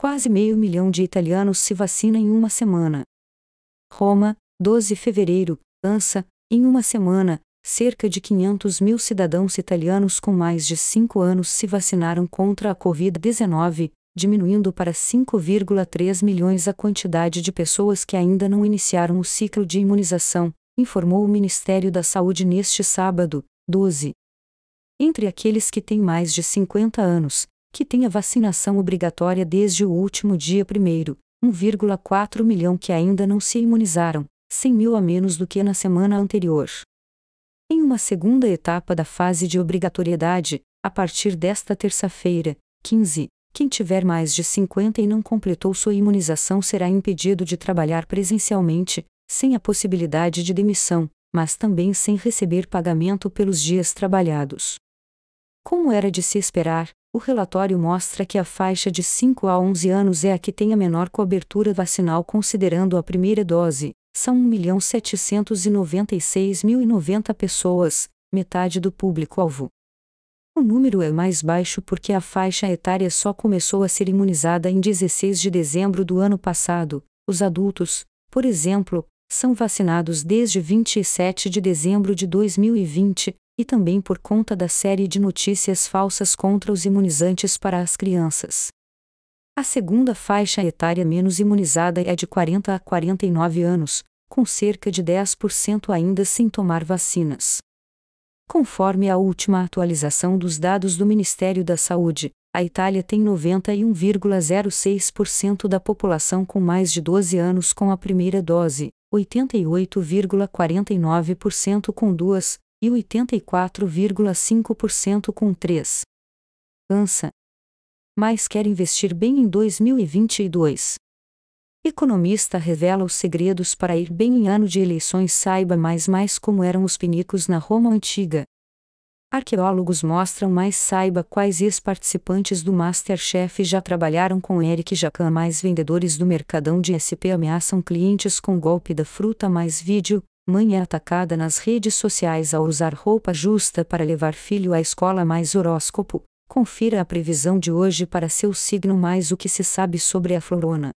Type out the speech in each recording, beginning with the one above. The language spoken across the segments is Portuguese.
Quase meio milhão de italianos se vacina em uma semana. Roma, 12 de fevereiro, Ansa, em uma semana, cerca de 500 mil cidadãos italianos com mais de 5 anos se vacinaram contra a Covid-19, diminuindo para 5,3 milhões a quantidade de pessoas que ainda não iniciaram o ciclo de imunização, informou o Ministério da Saúde neste sábado, 12. Entre aqueles que têm mais de 50 anos, que tenha vacinação obrigatória desde o último dia primeiro, 1,4 milhão que ainda não se imunizaram, 100 mil a menos do que na semana anterior. Em uma segunda etapa da fase de obrigatoriedade, a partir desta terça-feira, 15, quem tiver mais de 50 e não completou sua imunização será impedido de trabalhar presencialmente, sem a possibilidade de demissão, mas também sem receber pagamento pelos dias trabalhados. Como era de se esperar, o relatório mostra que a faixa de 5 a 11 anos é a que tem a menor cobertura vacinal considerando a primeira dose. São 1.796.090 pessoas, metade do público-alvo. O número é mais baixo porque a faixa etária só começou a ser imunizada em 16 de dezembro do ano passado. Os adultos, por exemplo, são vacinados desde 27 de dezembro de 2020, e também por conta da série de notícias falsas contra os imunizantes para as crianças. A segunda faixa etária menos imunizada é de 40 a 49 anos, com cerca de 10% ainda sem tomar vacinas. Conforme a última atualização dos dados do Ministério da Saúde, a Itália tem 91,06% da população com mais de 12 anos com a primeira dose, 88,49% com duas, e 84,5% com 3. ANSA. Mas quer investir bem em 2022. Economista revela os segredos para ir bem em ano de eleições. Saiba mais mais como eram os pinicos na Roma antiga. Arqueólogos mostram mais saiba quais ex-participantes do Masterchef já trabalharam com Eric Jacan mais vendedores do Mercadão de SP ameaçam clientes com golpe da fruta mais vídeo, Mãe é atacada nas redes sociais ao usar roupa justa para levar filho à escola mais horóscopo. Confira a previsão de hoje para seu signo mais o que se sabe sobre a florona.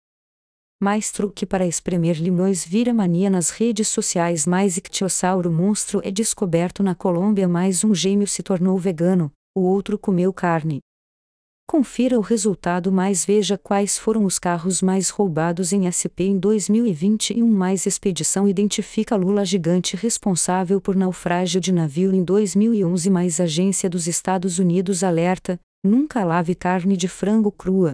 Mais truque para espremer limões vira mania nas redes sociais. Mais ictiosauro monstro é descoberto na Colômbia. Mais um gêmeo se tornou vegano, o outro comeu carne. Confira o resultado mais veja quais foram os carros mais roubados em SP em 2021 mais expedição identifica Lula gigante responsável por naufrágio de navio em 2011 mais agência dos Estados Unidos alerta, nunca lave carne de frango crua.